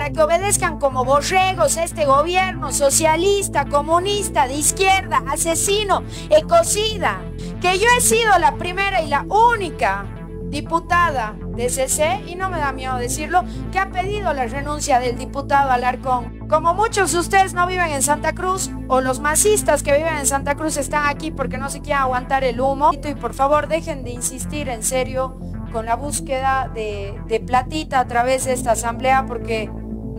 para que obedezcan como borregos a este gobierno socialista, comunista, de izquierda, asesino, ecocida. Que yo he sido la primera y la única diputada de CC, y no me da miedo decirlo, que ha pedido la renuncia del diputado Alarcón. Como muchos de ustedes no viven en Santa Cruz, o los masistas que viven en Santa Cruz están aquí porque no se quieren aguantar el humo, y por favor dejen de insistir en serio con la búsqueda de, de platita a través de esta asamblea porque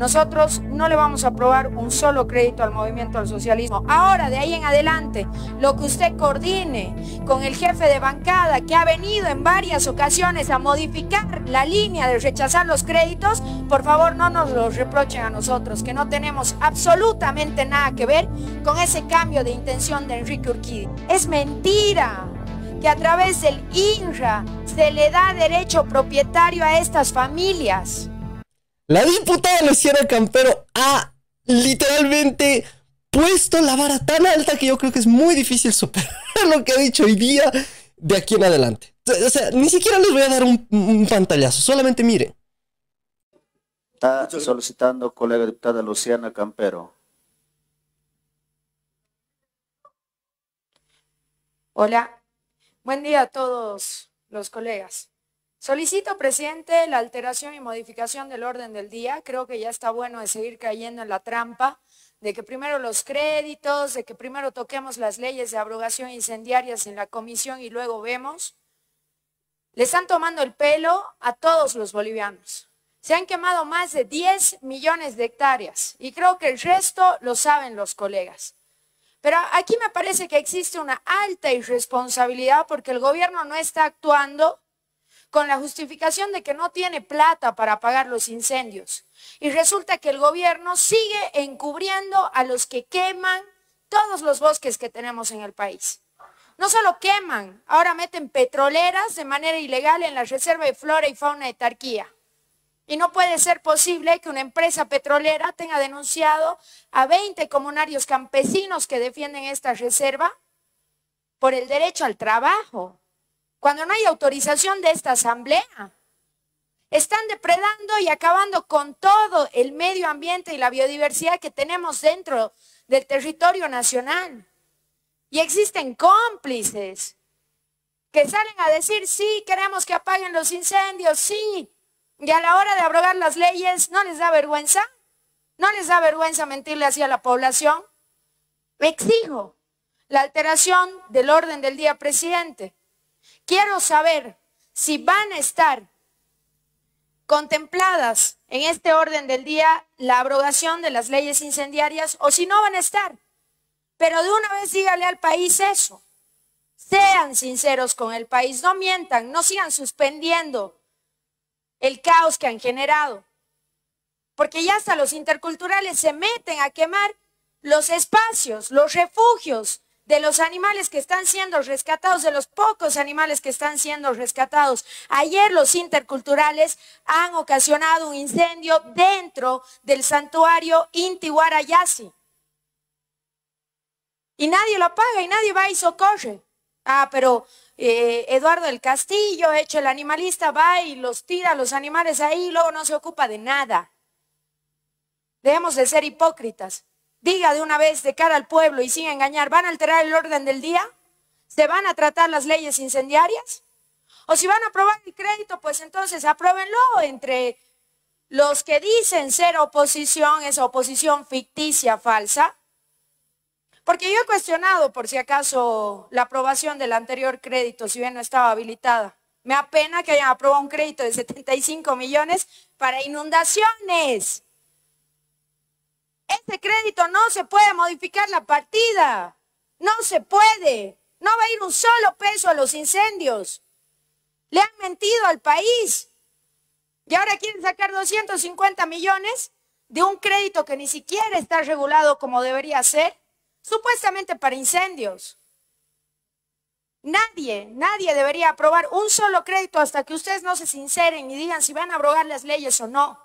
nosotros no le vamos a aprobar un solo crédito al movimiento al socialismo. Ahora, de ahí en adelante, lo que usted coordine con el jefe de bancada que ha venido en varias ocasiones a modificar la línea de rechazar los créditos, por favor no nos los reprochen a nosotros, que no tenemos absolutamente nada que ver con ese cambio de intención de Enrique Urquidi. Es mentira que a través del INRA se le da derecho propietario a estas familias. La diputada Luciana Campero ha literalmente puesto la vara tan alta que yo creo que es muy difícil superar lo que ha dicho hoy día de aquí en adelante. O sea, ni siquiera les voy a dar un, pantallazo, solamente mire Está solicitando colega diputada Luciana Campero. Hola, buen día a todos los colegas. Solicito, presidente, la alteración y modificación del orden del día. Creo que ya está bueno de seguir cayendo en la trampa de que primero los créditos, de que primero toquemos las leyes de abrogación incendiarias en la comisión y luego vemos. Le están tomando el pelo a todos los bolivianos. Se han quemado más de 10 millones de hectáreas y creo que el resto lo saben los colegas. Pero aquí me parece que existe una alta irresponsabilidad porque el gobierno no está actuando con la justificación de que no tiene plata para pagar los incendios. Y resulta que el gobierno sigue encubriendo a los que queman todos los bosques que tenemos en el país. No solo queman, ahora meten petroleras de manera ilegal en la Reserva de Flora y Fauna de Tarquía. Y no puede ser posible que una empresa petrolera tenga denunciado a 20 comunarios campesinos que defienden esta reserva por el derecho al trabajo cuando no hay autorización de esta asamblea. Están depredando y acabando con todo el medio ambiente y la biodiversidad que tenemos dentro del territorio nacional. Y existen cómplices que salen a decir, sí, queremos que apaguen los incendios, sí. Y a la hora de abrogar las leyes, ¿no les da vergüenza? ¿No les da vergüenza mentirle así a la población? Me Exijo la alteración del orden del día, presidente. Quiero saber si van a estar contempladas en este orden del día la abrogación de las leyes incendiarias o si no van a estar. Pero de una vez dígale al país eso. Sean sinceros con el país, no mientan, no sigan suspendiendo el caos que han generado. Porque ya hasta los interculturales se meten a quemar los espacios, los refugios de los animales que están siendo rescatados, de los pocos animales que están siendo rescatados. Ayer los interculturales han ocasionado un incendio dentro del santuario Intihuarayasi. Y nadie lo apaga y nadie va y socorre. Ah, pero eh, Eduardo del Castillo, hecho el animalista, va y los tira los animales ahí y luego no se ocupa de nada. Debemos de ser hipócritas diga de una vez de cara al pueblo y sin engañar, ¿van a alterar el orden del día? ¿Se van a tratar las leyes incendiarias? O si van a aprobar el crédito, pues entonces apruébenlo entre los que dicen ser oposición, esa oposición ficticia, falsa. Porque yo he cuestionado, por si acaso, la aprobación del anterior crédito, si bien no estaba habilitada. Me apena que hayan aprobado un crédito de 75 millones para inundaciones. Este crédito no se puede modificar la partida. No se puede. No va a ir un solo peso a los incendios. Le han mentido al país. Y ahora quieren sacar 250 millones de un crédito que ni siquiera está regulado como debería ser, supuestamente para incendios. Nadie, nadie debería aprobar un solo crédito hasta que ustedes no se sinceren y digan si van a abrogar las leyes o no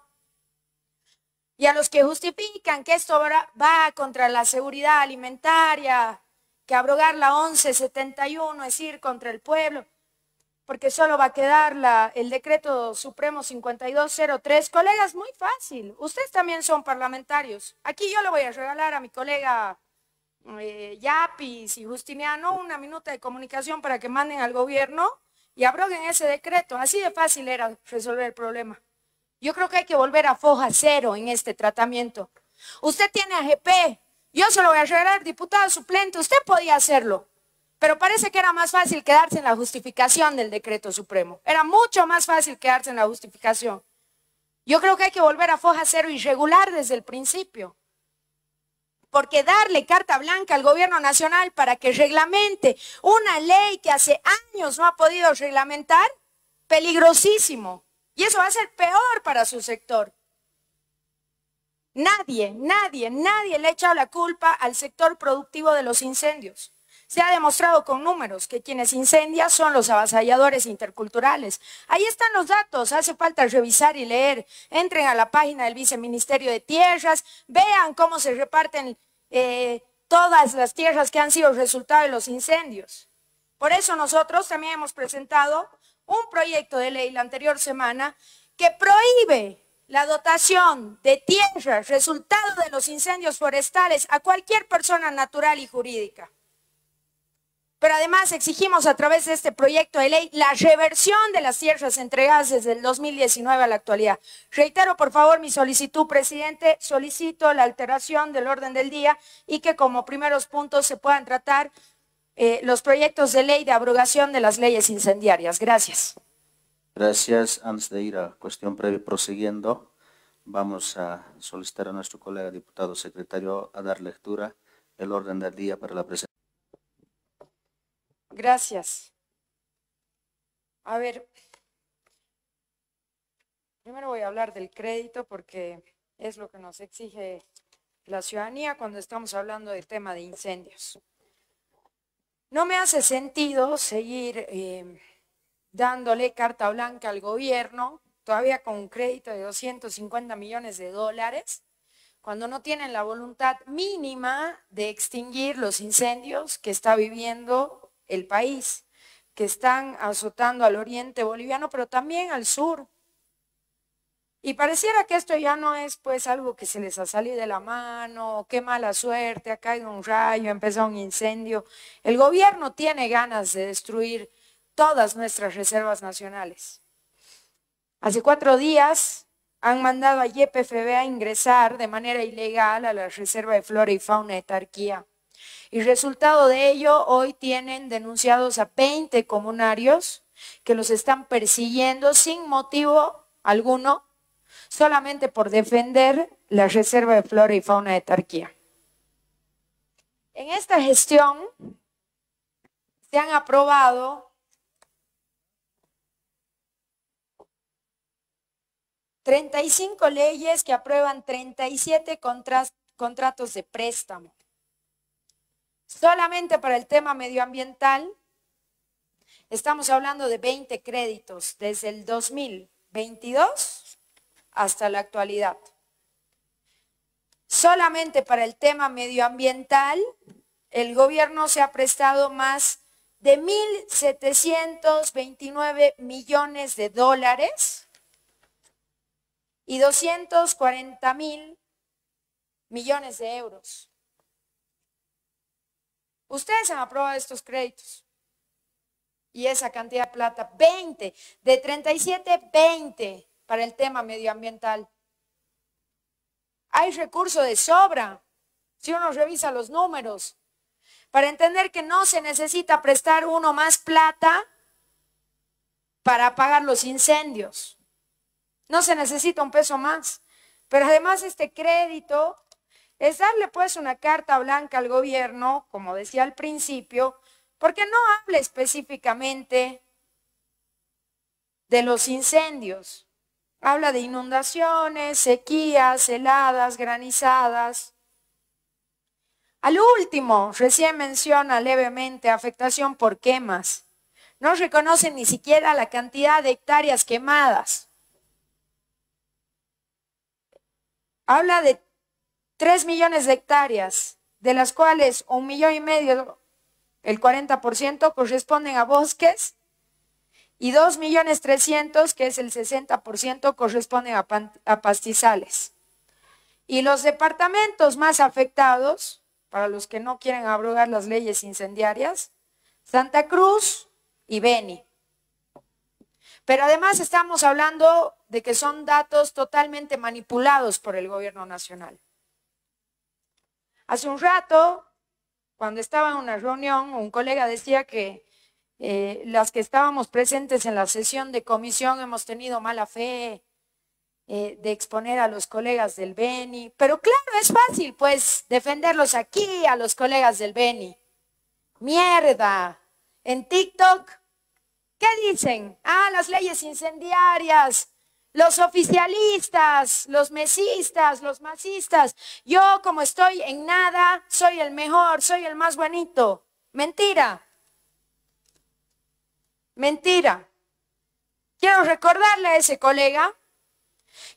y a los que justifican que esto va contra la seguridad alimentaria, que abrogar la 1171 es ir contra el pueblo, porque solo va a quedar la, el decreto supremo 5203. Colegas, muy fácil. Ustedes también son parlamentarios. Aquí yo le voy a regalar a mi colega eh, Yapis y Justiniano una minuta de comunicación para que manden al gobierno y abroguen ese decreto. Así de fácil era resolver el problema. Yo creo que hay que volver a foja cero en este tratamiento. Usted tiene AGP, yo se lo voy a regalar, diputado suplente, usted podía hacerlo. Pero parece que era más fácil quedarse en la justificación del decreto supremo. Era mucho más fácil quedarse en la justificación. Yo creo que hay que volver a foja cero y regular desde el principio. Porque darle carta blanca al gobierno nacional para que reglamente una ley que hace años no ha podido reglamentar, peligrosísimo. Y eso va a ser peor para su sector. Nadie, nadie, nadie le echa la culpa al sector productivo de los incendios. Se ha demostrado con números que quienes incendian son los avasalladores interculturales. Ahí están los datos, hace falta revisar y leer. Entren a la página del Viceministerio de Tierras, vean cómo se reparten eh, todas las tierras que han sido resultado de los incendios. Por eso nosotros también hemos presentado un proyecto de ley la anterior semana que prohíbe la dotación de tierras resultado de los incendios forestales a cualquier persona natural y jurídica. Pero además exigimos a través de este proyecto de ley la reversión de las tierras entregadas desde el 2019 a la actualidad. Reitero, por favor, mi solicitud, presidente, solicito la alteración del orden del día y que como primeros puntos se puedan tratar eh, los proyectos de ley de abrogación de las leyes incendiarias. Gracias. Gracias. Antes de ir a cuestión previa, prosiguiendo, vamos a solicitar a nuestro colega diputado secretario a dar lectura el orden del día para la presentación. Gracias. A ver, primero voy a hablar del crédito porque es lo que nos exige la ciudadanía cuando estamos hablando del tema de incendios. No me hace sentido seguir em, dándole carta blanca al gobierno, todavía con un crédito de 250 millones de dólares, cuando no tienen la voluntad mínima de extinguir los incendios que está viviendo el país, que están azotando al oriente boliviano, pero también al sur. Y pareciera que esto ya no es pues algo que se les ha salido de la mano, qué mala suerte, ha caído un rayo, empezó un incendio. El gobierno tiene ganas de destruir todas nuestras reservas nacionales. Hace cuatro días han mandado a YPFB a ingresar de manera ilegal a la Reserva de Flora y Fauna de Tarquía. Y resultado de ello, hoy tienen denunciados a 20 comunarios que los están persiguiendo sin motivo alguno solamente por defender la reserva de flora y fauna de Tarquía. En esta gestión se han aprobado ...35 leyes que aprueban 37 contratos de préstamo. Solamente para el tema medioambiental... ...estamos hablando de 20 créditos desde el 2022 hasta la actualidad. Solamente para el tema medioambiental, el gobierno se ha prestado más de 1.729 millones de dólares y 240 mil millones de euros. Ustedes han aprobado estos créditos y esa cantidad de plata, 20, de 37, 20 para el tema medioambiental. Hay recurso de sobra si uno revisa los números para entender que no se necesita prestar uno más plata para pagar los incendios. No se necesita un peso más. Pero además este crédito es darle pues una carta blanca al gobierno, como decía al principio, porque no habla específicamente de los incendios. Habla de inundaciones, sequías, heladas, granizadas. Al último, recién menciona levemente afectación por quemas. No reconoce ni siquiera la cantidad de hectáreas quemadas. Habla de 3 millones de hectáreas, de las cuales un millón y medio, el 40%, corresponden a bosques y 2.300.000, que es el 60%, corresponden a, a pastizales. Y los departamentos más afectados, para los que no quieren abrogar las leyes incendiarias, Santa Cruz y Beni. Pero además estamos hablando de que son datos totalmente manipulados por el gobierno nacional. Hace un rato, cuando estaba en una reunión, un colega decía que eh, las que estábamos presentes en la sesión de comisión hemos tenido mala fe eh, de exponer a los colegas del Beni, pero claro, es fácil pues defenderlos aquí a los colegas del Beni. Mierda, en TikTok, ¿qué dicen? Ah, las leyes incendiarias, los oficialistas, los mesistas, los masistas. Yo como estoy en nada, soy el mejor, soy el más bonito. Mentira. Mentira. Quiero recordarle a ese colega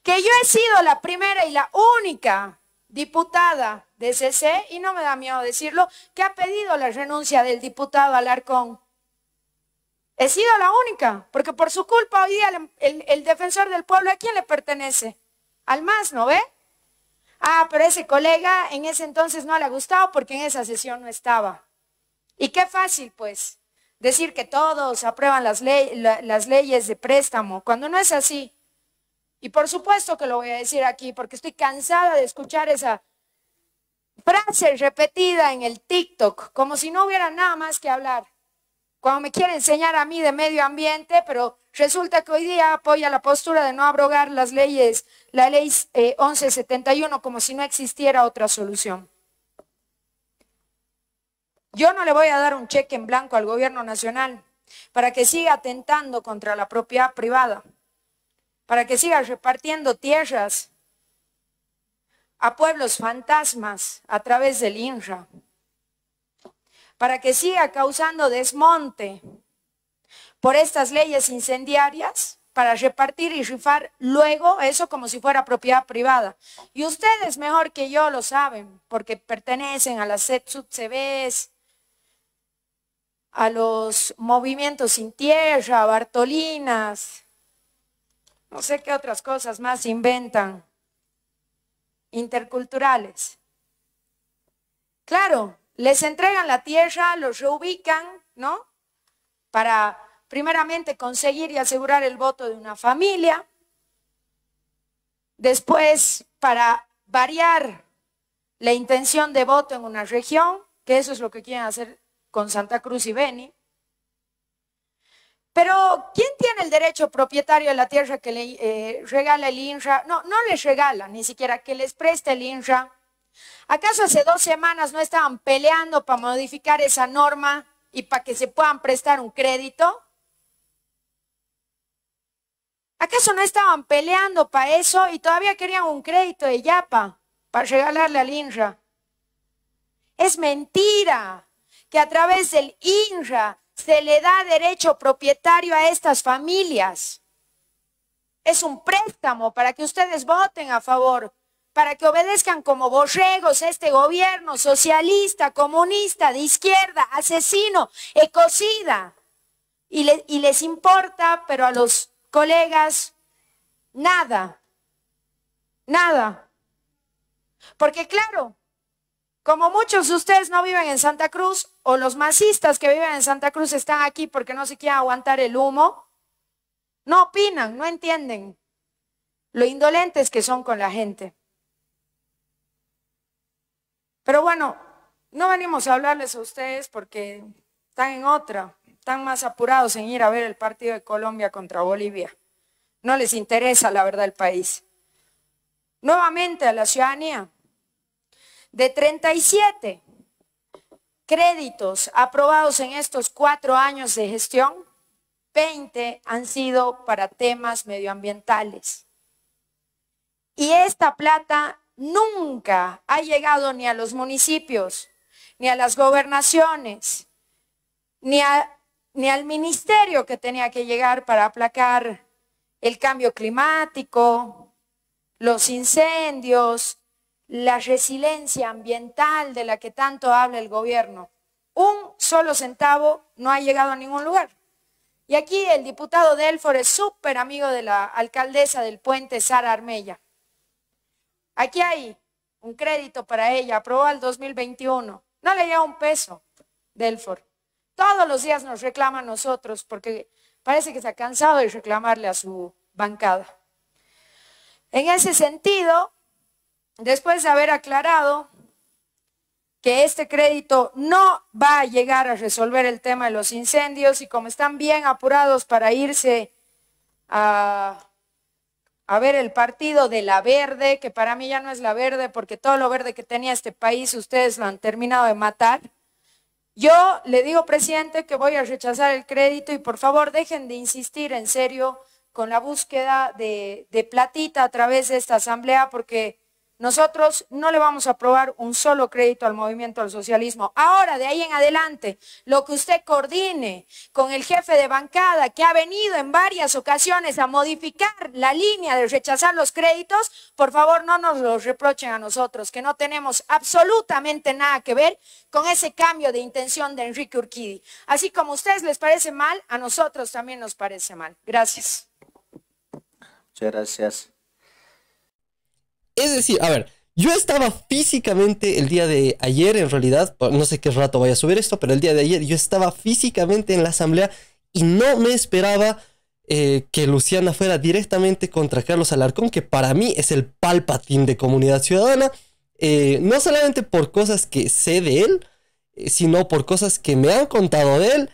que yo he sido la primera y la única diputada de CC, y no me da miedo decirlo, que ha pedido la renuncia del diputado Alarcón. He sido la única, porque por su culpa hoy día el, el defensor del pueblo, ¿a quién le pertenece? Al más, ¿no ve? Ah, pero ese colega en ese entonces no le ha gustado porque en esa sesión no estaba. Y qué fácil, pues decir que todos aprueban las, leyes de préstamo, cuando no es así. Y por supuesto que lo voy a decir aquí, porque estoy cansada de escuchar esa frase repetida en el TikTok, como si no hubiera nada más que hablar. Cuando me quiere enseñar a mí de medio ambiente, pero resulta que hoy día apoya la postura de no abrogar las leyes, la ley 1171, eh, como si no existiera otra solución. Yo no le voy a dar un cheque en blanco al gobierno nacional para que siga atentando contra la propiedad privada, para que siga repartiendo tierras a pueblos fantasmas a través del INRA, para que siga causando desmonte por estas leyes incendiarias para repartir y rifar luego eso como si fuera propiedad privada. Y ustedes mejor que yo lo saben, porque pertenecen a las SED a los movimientos sin tierra, Bartolinas, no sé qué otras cosas más inventan, interculturales. Claro, les entregan la tierra, los reubican, ¿no? Para primeramente conseguir y asegurar el voto de una familia, después para variar la intención de voto en una región, que eso es lo que quieren hacer con Santa Cruz y Beni. Pero, ¿quién tiene el derecho propietario de la tierra que le eh, regala el INRA? No, no les regala, ni siquiera que les preste el INRA. ¿Acaso hace dos semanas no estaban peleando para modificar esa norma y para que se puedan prestar un crédito? ¿Acaso no estaban peleando para eso y todavía querían un crédito de Yapa para regalarle al INRA? Es mentira que a través del INRA se le da derecho propietario a estas familias. Es un préstamo para que ustedes voten a favor, para que obedezcan como borregos este gobierno socialista, comunista, de izquierda, asesino, ecocida. Y, y les importa, pero a los colegas, nada, nada. Porque claro, como muchos de ustedes no viven en Santa Cruz o los masistas que viven en Santa Cruz están aquí porque no se quieren aguantar el humo, no opinan, no entienden lo indolentes que son con la gente. Pero bueno, no venimos a hablarles a ustedes porque están en otra, están más apurados en ir a ver el partido de Colombia contra Bolivia. No les interesa la verdad el país. Nuevamente a la ciudadanía, de 37 créditos aprobados en estos cuatro años de gestión, 20 han sido para temas medioambientales. Y esta plata nunca ha llegado ni a los municipios, ni a las gobernaciones, ni, ni al ministerio que tenía que llegar para aplacar el cambio climático, los incendios, la resiliencia ambiental de la que tanto habla el gobierno. Un solo centavo no ha llegado a ningún lugar. Y aquí el diputado Delfor es súper amigo de la alcaldesa del puente, Sara Armella. Aquí hay un crédito para ella, aprobado el 2021. No le llega un peso, Delfor. Todos los días nos reclama a nosotros porque parece que se ha cansado de reclamarle a su bancada. En ese sentido, después de haber aclarado que este crédito no va a llegar a resolver el tema de los incendios y como están bien apurados para irse a, ver el partido de la verde, que para mí ya no es la verde porque todo lo verde que tenía este país ustedes lo han terminado de matar, yo le digo, presidente, que voy a rechazar el crédito y por favor dejen de insistir en serio con la búsqueda de platita a través de esta asamblea porque nosotros no le vamos a aprobar un solo crédito al movimiento del socialismo. Ahora, de ahí en adelante, lo que usted coordine con el jefe de bancada que ha venido en varias ocasiones a modificar la línea de rechazar los créditos, por favor no nos los reprochen a nosotros, que no tenemos absolutamente nada que ver con ese cambio de intención de Enrique Urquidi. Así como a ustedes les parece mal, a nosotros también nos parece mal. Gracias. Muchas gracias. Es decir, a ver, yo estaba físicamente el día de ayer, en realidad, no sé qué rato voy a subir esto, pero el día de ayer yo estaba físicamente en la asamblea y no me esperaba eh, que Luciana fuera directamente contra Carlos Alarcón, que para mí es el palpatín de comunidad ciudadana, eh, no solamente por cosas que sé de él, eh, sino por cosas que me han contado de él.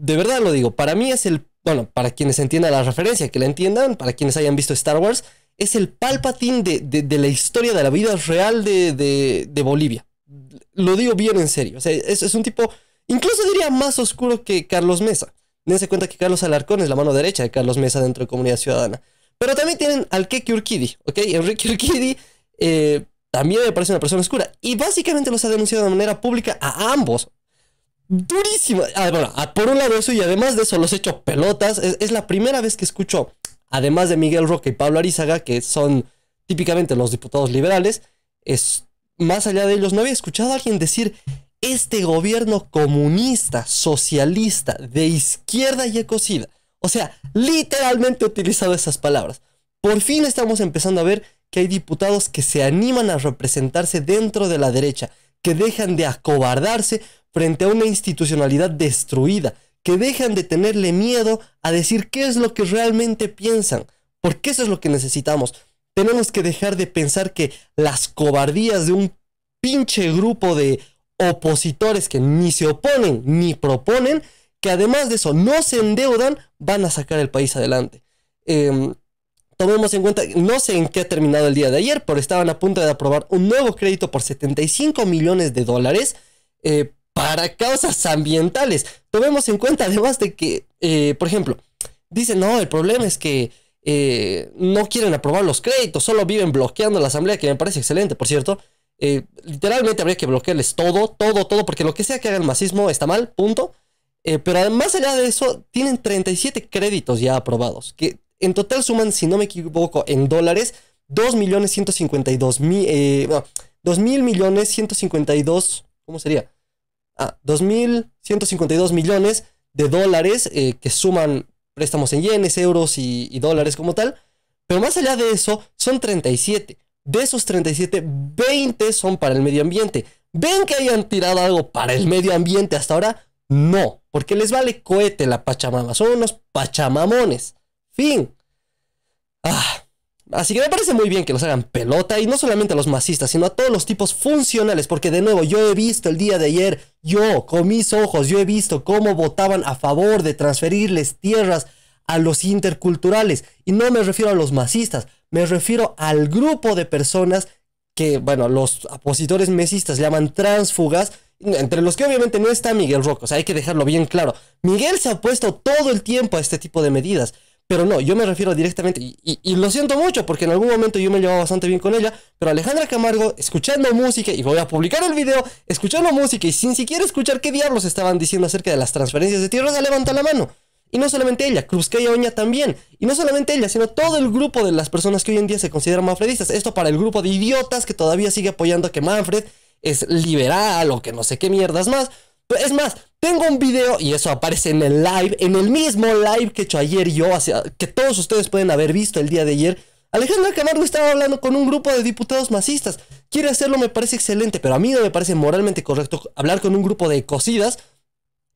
de verdad lo digo, para mí es el, bueno, para quienes entiendan la referencia, que la entiendan, para quienes hayan visto Star Wars, es el palpatín de, de, la historia de la vida real de, Bolivia. Lo digo bien en serio. O sea, es, un tipo, incluso diría más oscuro que Carlos Mesa. Dense cuenta que Carlos Alarcón es la mano derecha de Carlos Mesa dentro de Comunidad Ciudadana. Pero también tienen al Keke Urquidi, ¿ok? Enrique Urquidi eh, también me parece una persona oscura. Y básicamente los ha denunciado de manera pública a ambos. ¡Durísimo! Ah, por un lado eso y además de eso los he hecho pelotas. es la primera vez que escucho además de Miguel Roca y Pablo Arizaga, que son típicamente los diputados liberales, es, más allá de ellos, no había escuchado a alguien decir, este gobierno comunista, socialista, de izquierda y ecocida. O sea, literalmente he utilizado esas palabras. Por fin estamos empezando a ver que hay diputados que se animan a representarse dentro de la derecha, que dejan de acobardarse frente a una institucionalidad destruida, que dejan de tenerle miedo a decir qué es lo que realmente piensan, porque eso es lo que necesitamos. Tenemos que dejar de pensar que las cobardías de un pinche grupo de opositores que ni se oponen ni proponen, que además de eso no se endeudan, van a sacar el país adelante. Em, tomemos en cuenta, no sé en qué ha terminado el día de ayer, pero estaban a punto de aprobar un nuevo crédito por 75 millones de dólares eh, para causas ambientales. Tomemos en cuenta además de que, eh, por ejemplo, dicen, no, el problema es que eh, no quieren aprobar los créditos, solo viven bloqueando la asamblea, que me parece excelente, por cierto. Eh, literalmente habría que bloquearles todo, todo, todo, porque lo que sea que haga el masismo está mal, punto. pero además allá de eso, tienen 37 créditos ya aprobados, que en total suman, si no me equivoco, en dólares, 2.152.000 millones 152 millones 152, ¿cómo sería? Ah, 2.152 millones de dólares eh, que suman préstamos en yenes, euros y, dólares como tal. Pero más allá de eso, son 37. De esos 37, 20 son para el medio ambiente. ¿Ven que hayan tirado algo para el medio ambiente hasta ahora? No, porque les vale cohete la Pachamama. Son unos pachamamones. Fin. Ah, así que me parece muy bien que los hagan pelota y no solamente a los masistas, sino a todos los tipos funcionales, porque de nuevo yo he visto el día de ayer yo, con mis ojos, yo he visto cómo votaban a favor de transferirles tierras a los interculturales. Y no me refiero a los masistas, me refiero al grupo de personas que, bueno, los opositores mesistas llaman transfugas, entre los que obviamente no está Miguel Rocos. sea, hay que dejarlo bien claro. Miguel se ha puesto todo el tiempo a este tipo de medidas. Pero no, yo me refiero directamente, y, lo siento mucho porque en algún momento yo me llevaba bastante bien con ella, pero Alejandra Camargo, escuchando música, y voy a publicar el video, escuchando música y sin siquiera escuchar qué diablos estaban diciendo acerca de las transferencias de tierras, levanta la mano. Y no solamente ella, y Oña también. Y no solamente ella, sino todo el grupo de las personas que hoy en día se consideran manfredistas. Esto para el grupo de idiotas que todavía sigue apoyando a que Manfred es liberal o que no sé qué mierdas más. Es más, tengo un video y eso aparece en el live, en el mismo live que he hecho ayer yo, que todos ustedes pueden haber visto el día de ayer. Alejandra Camargo estaba hablando con un grupo de diputados masistas. Quiere hacerlo, me parece excelente, pero a mí no me parece moralmente correcto hablar con un grupo de cosidas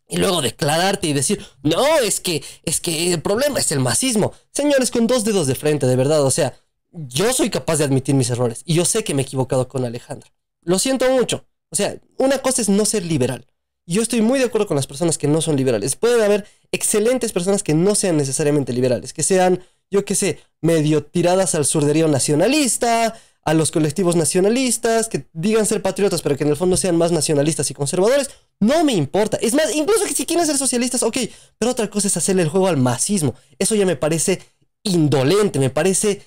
y luego declararte y decir, no, es que, es que el problema es el masismo. Señores, con dos dedos de frente, de verdad, o sea, yo soy capaz de admitir mis errores y yo sé que me he equivocado con Alejandra. Lo siento mucho. O sea, una cosa es no ser liberal. Yo estoy muy de acuerdo con las personas que no son liberales. Pueden haber excelentes personas que no sean necesariamente liberales, que sean, yo qué sé, medio tiradas al surderío nacionalista, a los colectivos nacionalistas, que digan ser patriotas, pero que en el fondo sean más nacionalistas y conservadores. No me importa. Es más, incluso que si quieren ser socialistas, ok, pero otra cosa es hacerle el juego al masismo. Eso ya me parece indolente, me parece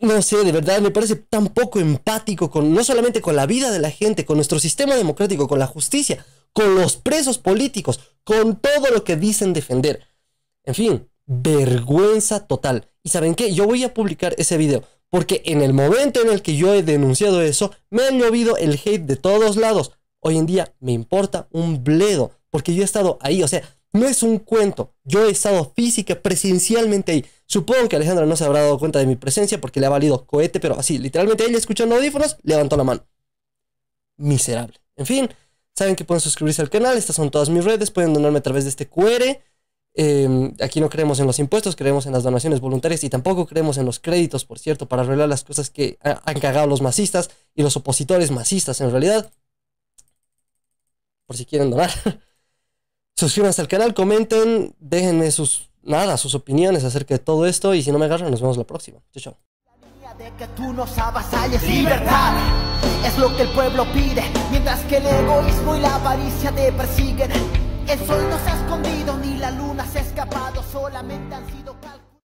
no sé, de verdad, me parece tan poco empático con no solamente con la vida de la gente, con nuestro sistema democrático, con la justicia, con los presos políticos, con todo lo que dicen defender. En fin, vergüenza total. ¿Y saben qué? Yo voy a publicar ese video. Porque en el momento en el que yo he denunciado eso, me han llovido el hate de todos lados. Hoy en día me importa un bledo, porque yo he estado ahí, o sea, no es un cuento, yo he estado física, presencialmente ahí. Supongo que Alejandra no se habrá dado cuenta de mi presencia porque le ha valido cohete, pero así, literalmente ella escuchando audífonos, levantó la mano. Miserable. En fin, Saben que pueden suscribirse al canal, estas son todas mis redes, pueden donarme a través de este QR. Em, aquí no creemos en los impuestos, creemos en las donaciones voluntarias y tampoco creemos en los créditos, por cierto, para arreglar las cosas que han cagado los masistas y los opositores masistas en realidad. Por si quieren donar. Suscríbanse al canal, comenten, déjenme sus, nada, sus opiniones acerca de todo esto y si no me agarran, nos vemos la próxima. Chau, chao de que tú nos avasalles. Libertad es lo que el pueblo pide, mientras que el egoísmo y la avaricia te persiguen. El sol no se ha escondido ni la luna se ha escapado, solamente han sido